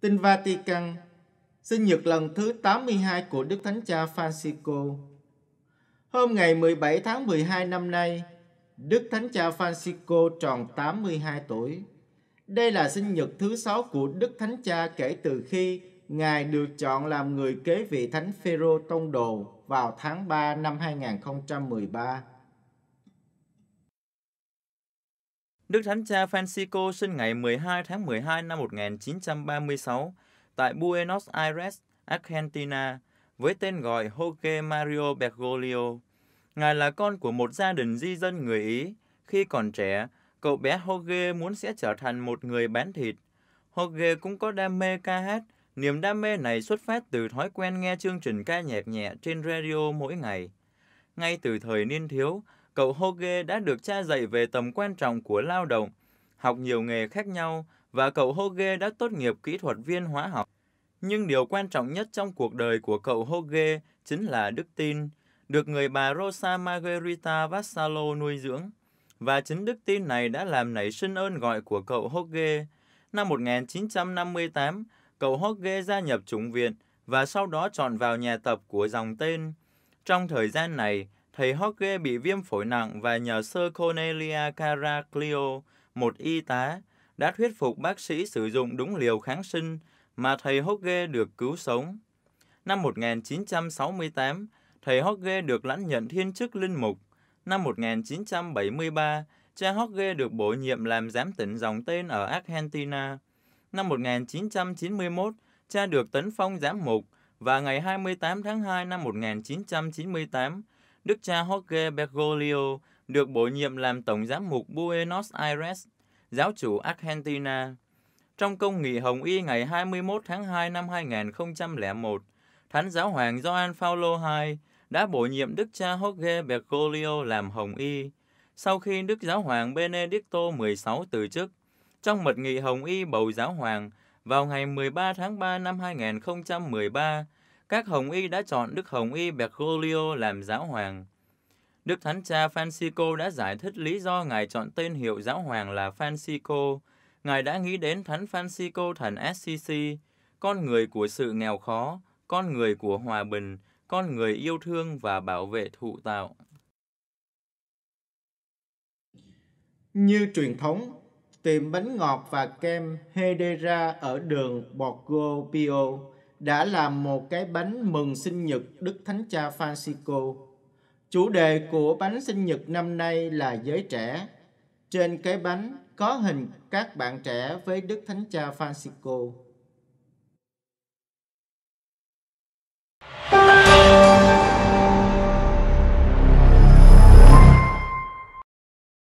Tin Vatican, sinh nhật lần thứ 82 của Đức Thánh Cha Francisco. Hôm ngày 17 tháng 12 năm nay, Đức Thánh Cha Francisco tròn 82 tuổi. Đây là sinh nhật thứ sáu của Đức Thánh Cha kể từ khi Ngài được chọn làm người kế vị Thánh Phêrô Tông Đồ vào tháng 3 năm 2013. Đức Thánh Cha Francisco sinh ngày 12 tháng 12 năm 1936 tại Buenos Aires, Argentina, với tên gọi Jorge Mario Bergoglio. Ngài là con của một gia đình di dân người Ý. Khi còn trẻ, cậu bé Jorge muốn sẽ trở thành một người bán thịt. Jorge cũng có đam mê ca hát. Niềm đam mê này xuất phát từ thói quen nghe chương trình ca nhạc nhẹ trên radio mỗi ngày. Ngay từ thời niên thiếu, cậu Hoge đã được cha dạy về tầm quan trọng của lao động, học nhiều nghề khác nhau và cậu Hoge đã tốt nghiệp kỹ thuật viên hóa học. Nhưng điều quan trọng nhất trong cuộc đời của cậu Hoge chính là đức tin, được người bà Rosa Margherita Vassallo nuôi dưỡng. Và chính đức tin này đã làm nảy sinh ơn gọi của cậu Hoge. Năm 1958, cậu Hoge gia nhập chủng viện và sau đó chọn vào nhà tập của dòng tên. Trong thời gian này, thầy Jorge bị viêm phổi nặng và nhờ sơ Cornelia Caraclio, một y tá, đã thuyết phục bác sĩ sử dụng đúng liều kháng sinh mà thầy Jorge được cứu sống. Năm 1968, thầy Jorge được lãnh nhận thiên chức linh mục. Năm 1973, cha Jorge được bổ nhiệm làm giám tỉnh dòng tên ở Argentina. Năm 1991, cha được tấn phong giám mục và ngày 28 tháng 2 năm 1998, Đức cha Jorge Bergoglio được bổ nhiệm làm Tổng giám mục Buenos Aires, giáo chủ Argentina. Trong công nghị Hồng Y ngày 21 tháng 2 năm 2001, Thánh giáo hoàng Gioan Paulo II đã bổ nhiệm Đức cha Jorge Bergoglio làm Hồng Y. Sau khi Đức giáo hoàng Benedicto XVI từ chức, trong mật nghị Hồng Y bầu giáo hoàng vào ngày 13 tháng 3 năm 2013, các Hồng Y đã chọn Đức Hồng Y Bergoglio làm giáo hoàng. Đức Thánh Cha Francisco đã giải thích lý do Ngài chọn tên hiệu giáo hoàng là Francisco. Ngài đã nghĩ đến Thánh Francisco thần Assisi, con người của sự nghèo khó, con người của hòa bình, con người yêu thương và bảo vệ thụ tạo. Như truyền thống, tiệm bánh ngọt và kem Hedera ở đường Borgo Pio đã làm một cái bánh mừng sinh nhật Đức Thánh Cha Francisco. Chủ đề của bánh sinh nhật năm nay là giới trẻ. Trên cái bánh có hình các bạn trẻ với Đức Thánh Cha Francisco.